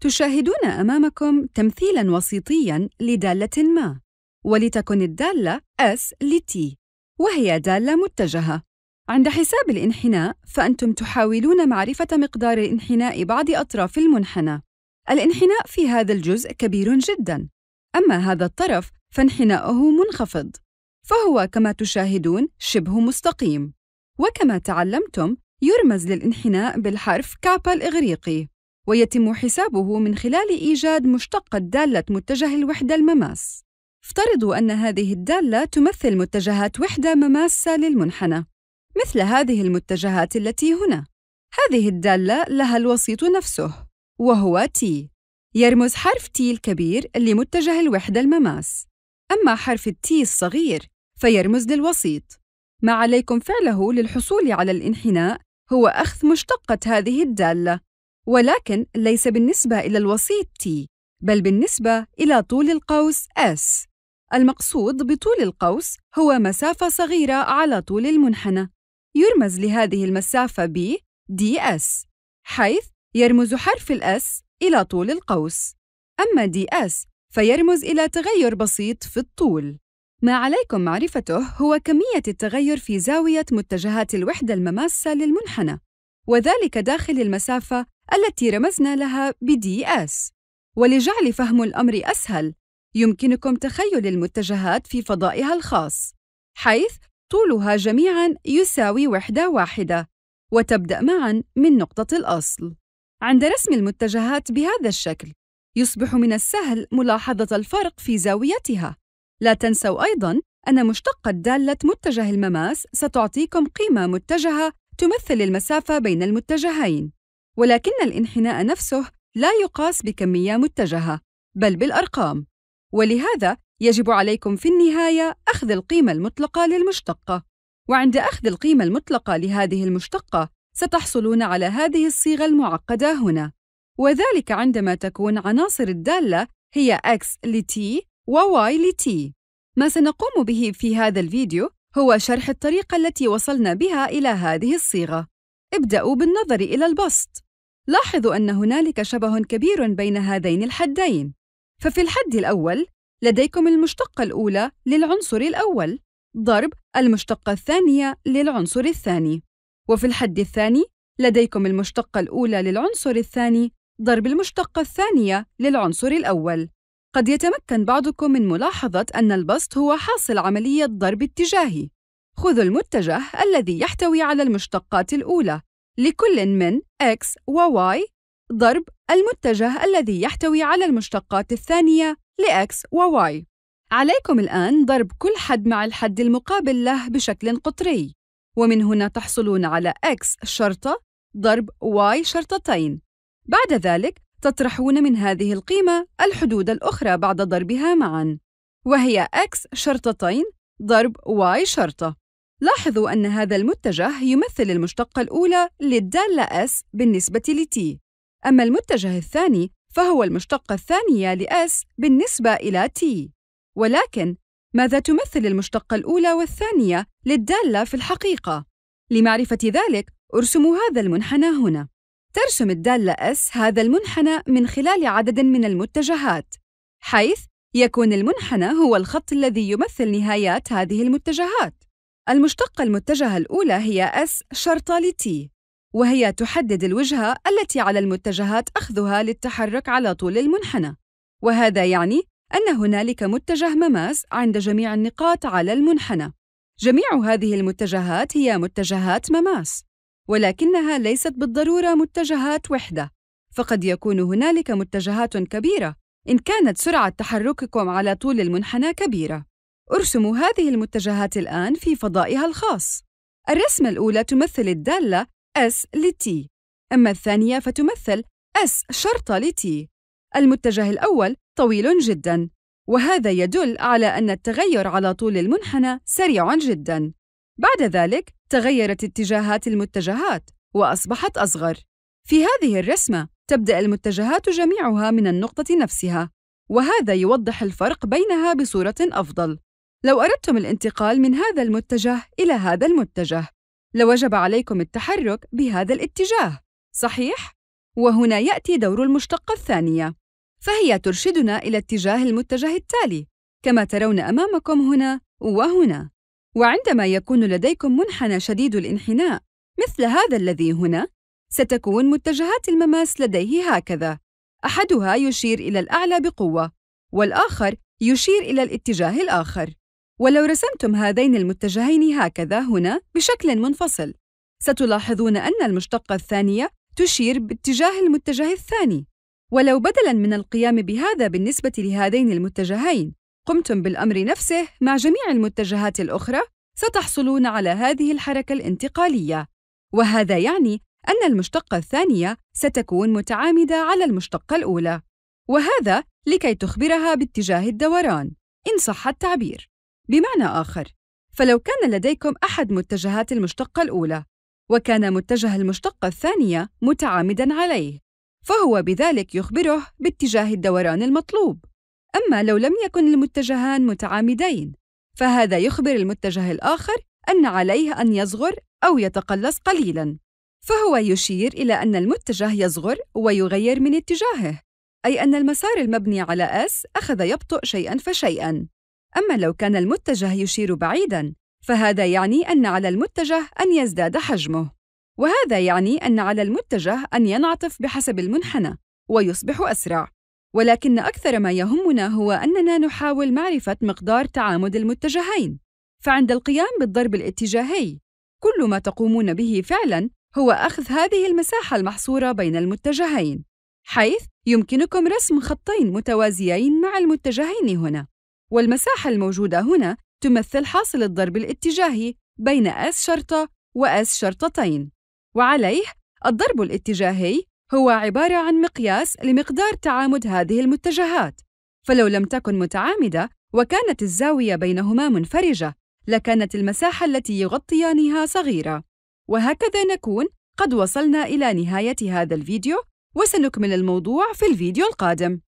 تشاهدون أمامكم تمثيلاً وسيطياً لدالة ما، ولتكن الدالة S لT، وهي دالة متجهة. عند حساب الانحناء، فأنتم تحاولون معرفة مقدار الانحناء بعض أطراف المنحنى. الانحناء في هذا الجزء كبير جداً، أما هذا الطرف فانحناؤه منخفض، فهو كما تشاهدون شبه مستقيم. وكما تعلمتم، يرمز للانحناء بالحرف كابا الإغريقي. ويتم حسابه من خلال إيجاد مشتقة دالة متجه الوحدة المماس افترضوا أن هذه الدالة تمثل متجهات وحدة مماسة للمنحنى مثل هذه المتجهات التي هنا هذه الدالة لها الوسيط نفسه وهو T يرمز حرف T الكبير لمتجه الوحدة المماس أما حرف T الصغير فيرمز للوسيط ما عليكم فعله للحصول على الانحناء هو أخذ مشتقة هذه الدالة ولكن ليس بالنسبة إلى الوسيط T بل بالنسبة إلى طول القوس S المقصود بطول القوس هو مسافة صغيرة على طول المنحنى يرمز لهذه المسافة ب DS حيث يرمز حرف الأس إلى طول القوس أما DS فيرمز إلى تغير بسيط في الطول ما عليكم معرفته هو كمية التغير في زاوية متجهات الوحدة المماسة للمنحنى وذلك داخل المسافة التي رمزنا لها بدي اس ولجعل فهم الأمر أسهل يمكنكم تخيل المتجهات في فضائها الخاص حيث طولها جميعاً يساوي وحدة واحدة وتبدأ معاً من نقطة الأصل عند رسم المتجهات بهذا الشكل يصبح من السهل ملاحظة الفرق في زاويتها لا تنسوا أيضاً أن مشتقة دالة متجه المماس ستعطيكم قيمة متجهة تمثل المسافة بين المتجهين ولكن الانحناء نفسه لا يقاس بكمية متجهة بل بالأرقام ولهذا يجب عليكم في النهاية أخذ القيمة المطلقة للمشتقة وعند أخذ القيمة المطلقة لهذه المشتقة ستحصلون على هذه الصيغة المعقدة هنا وذلك عندما تكون عناصر الدالة هي x لt و y لt ما سنقوم به في هذا الفيديو هو شرح الطريقة التي وصلنا بها إلى هذه الصيغة ابدأوا بالنظر إلى البسط. لاحظوا أن هنالك شبه كبير بين هذين الحدين. ففي الحد الأول لديكم المشتقة الأولى للعنصر الأول ضرب المشتقة الثانية للعنصر الثاني. وفي الحد الثاني لديكم المشتقة الأولى للعنصر الثاني ضرب المشتقة الثانية للعنصر الأول. قد يتمكن بعضكم من ملاحظة أن البسط هو حاصل عملية ضرب اتجاهي، خذوا المتجه الذي يحتوي على المشتقات الأولى لكل من x و y ضرب المتجه الذي يحتوي على المشتقات الثانية لx و y عليكم الآن ضرب كل حد مع الحد المقابل له بشكل قطري ومن هنا تحصلون على x شرطة ضرب y شرطتين بعد ذلك تطرحون من هذه القيمة الحدود الأخرى بعد ضربها معاً وهي x شرطتين ضرب y شرطة لاحظوا أن هذا المتجه يمثل المشتقة الأولى للدالة S بالنسبة ل T أما المتجه الثاني فهو المشتقة الثانية ل S بالنسبة إلى T ولكن ماذا تمثل المشتقة الأولى والثانية للدالة في الحقيقة؟ لمعرفة ذلك ارسموا هذا المنحنى هنا ترسم الدالة S هذا المنحنى من خلال عدد من المتجهات حيث يكون المنحنى هو الخط الذي يمثل نهايات هذه المتجهات المشتقة المتجهة الأولى هي S شرطة لتي وهي تحدد الوجهة التي على المتجهات أخذها للتحرك على طول المنحنى وهذا يعني أن هنالك متجه مماس عند جميع النقاط على المنحنى جميع هذه المتجهات هي متجهات مماس ولكنها ليست بالضرورة متجهات وحدة فقد يكون هنالك متجهات كبيرة إن كانت سرعة تحرككم على طول المنحنى كبيرة ارسموا هذه المتجهات الآن في فضائها الخاص. الرسمة الأولى تمثل الدالة S لT، أما الثانية فتمثل S شرطة لT. المتجه الأول طويل جداً، وهذا يدل على أن التغير على طول المنحنى سريع جداً. بعد ذلك تغيرت اتجاهات المتجهات وأصبحت أصغر. في هذه الرسمة تبدأ المتجهات جميعها من النقطة نفسها، وهذا يوضح الفرق بينها بصورة أفضل. لو أردتم الانتقال من هذا المتجه إلى هذا المتجه لوجب عليكم التحرك بهذا الاتجاه صحيح؟ وهنا يأتي دور المشتقة الثانية فهي ترشدنا إلى اتجاه المتجه التالي كما ترون أمامكم هنا وهنا وعندما يكون لديكم منحنى شديد الانحناء مثل هذا الذي هنا ستكون متجهات المماس لديه هكذا احدها يشير الى الاعلى بقوه والاخر يشير الى الاتجاه الاخر ولو رسمتم هذين المتجهين هكذا هنا بشكل منفصل ستلاحظون أن المشتقة الثانية تشير باتجاه المتجه الثاني ولو بدلاً من القيام بهذا بالنسبة لهذين المتجهين قمتم بالأمر نفسه مع جميع المتجهات الأخرى ستحصلون على هذه الحركة الانتقالية وهذا يعني أن المشتقة الثانية ستكون متعامدة على المشتقة الأولى وهذا لكي تخبرها باتجاه الدوران إن صح التعبير بمعنى آخر فلو كان لديكم أحد متجهات المشتقة الأولى وكان متجه المشتقة الثانية متعامداً عليه فهو بذلك يخبره باتجاه الدوران المطلوب أما لو لم يكن المتجهان متعامدين فهذا يخبر المتجه الآخر أن عليه أن يصغر أو يتقلص قليلاً فهو يشير إلى أن المتجه يصغر ويغير من اتجاهه أي أن المسار المبني على S أخذ يبطئ شيئاً فشيئاً أما لو كان المتجه يشير بعيداً فهذا يعني أن على المتجه أن يزداد حجمه وهذا يعني أن على المتجه أن ينعطف بحسب المنحنى ويصبح أسرع ولكن أكثر ما يهمنا هو أننا نحاول معرفة مقدار تعامد المتجهين فعند القيام بالضرب الاتجاهي كل ما تقومون به فعلاً هو أخذ هذه المساحة المحصورة بين المتجهين حيث يمكنكم رسم خطين متوازيين مع المتجهين هنا والمساحة الموجودة هنا تمثل حاصل الضرب الاتجاهي بين S شرطة و S شرطتين وعليه الضرب الاتجاهي هو عبارة عن مقياس لمقدار تعامد هذه المتجهات فلو لم تكن متعامدة وكانت الزاوية بينهما منفرجة لكانت المساحة التي يغطيانها صغيرة وهكذا نكون قد وصلنا إلى نهاية هذا الفيديو وسنكمل الموضوع في الفيديو القادم